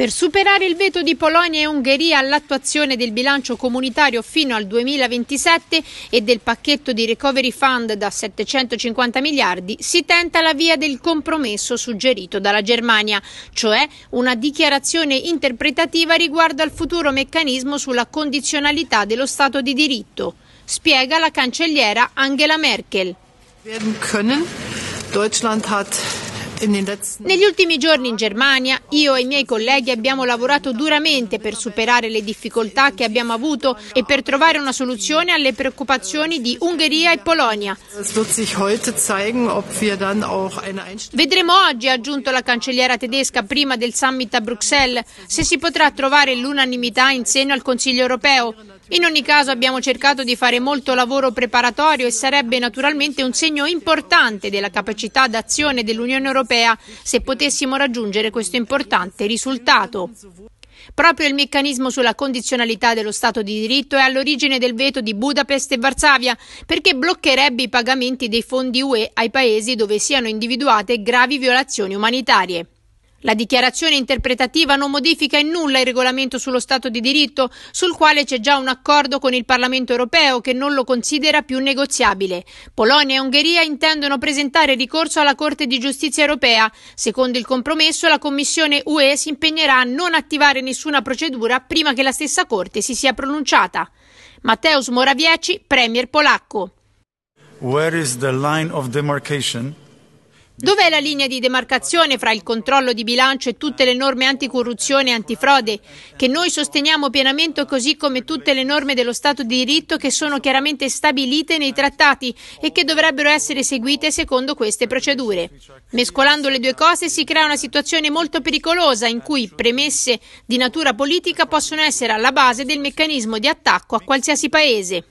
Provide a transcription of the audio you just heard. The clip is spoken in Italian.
Per superare il veto di Polonia e Ungheria all'attuazione del bilancio comunitario fino al 2027 e del pacchetto di recovery fund da 750 miliardi, si tenta la via del compromesso suggerito dalla Germania, cioè una dichiarazione interpretativa riguardo al futuro meccanismo sulla condizionalità dello Stato di diritto, spiega la cancelliera Angela Merkel. Negli ultimi giorni in Germania io e i miei colleghi abbiamo lavorato duramente per superare le difficoltà che abbiamo avuto e per trovare una soluzione alle preoccupazioni di Ungheria e Polonia. Vedremo oggi, ha aggiunto la cancelliera tedesca prima del summit a Bruxelles, se si potrà trovare l'unanimità in seno al Consiglio europeo. In ogni caso abbiamo cercato di fare molto lavoro preparatorio e sarebbe naturalmente un segno importante della capacità d'azione dell'Unione europea europea se potessimo raggiungere questo importante risultato. Proprio il meccanismo sulla condizionalità dello Stato di diritto è all'origine del veto di Budapest e Varsavia, perché bloccherebbe i pagamenti dei fondi UE ai paesi dove siano individuate gravi violazioni umanitarie. La dichiarazione interpretativa non modifica in nulla il regolamento sullo Stato di diritto, sul quale c'è già un accordo con il Parlamento europeo che non lo considera più negoziabile. Polonia e Ungheria intendono presentare ricorso alla Corte di giustizia europea. Secondo il compromesso, la Commissione UE si impegnerà a non attivare nessuna procedura prima che la stessa Corte si sia pronunciata. Mateusz Morawiecki, Premier polacco. Where is the line of demarcation? Dov'è la linea di demarcazione fra il controllo di bilancio e tutte le norme anticorruzione e antifrode, che noi sosteniamo pienamente così come tutte le norme dello Stato di diritto che sono chiaramente stabilite nei trattati e che dovrebbero essere seguite secondo queste procedure? Mescolando le due cose si crea una situazione molto pericolosa in cui premesse di natura politica possono essere alla base del meccanismo di attacco a qualsiasi paese.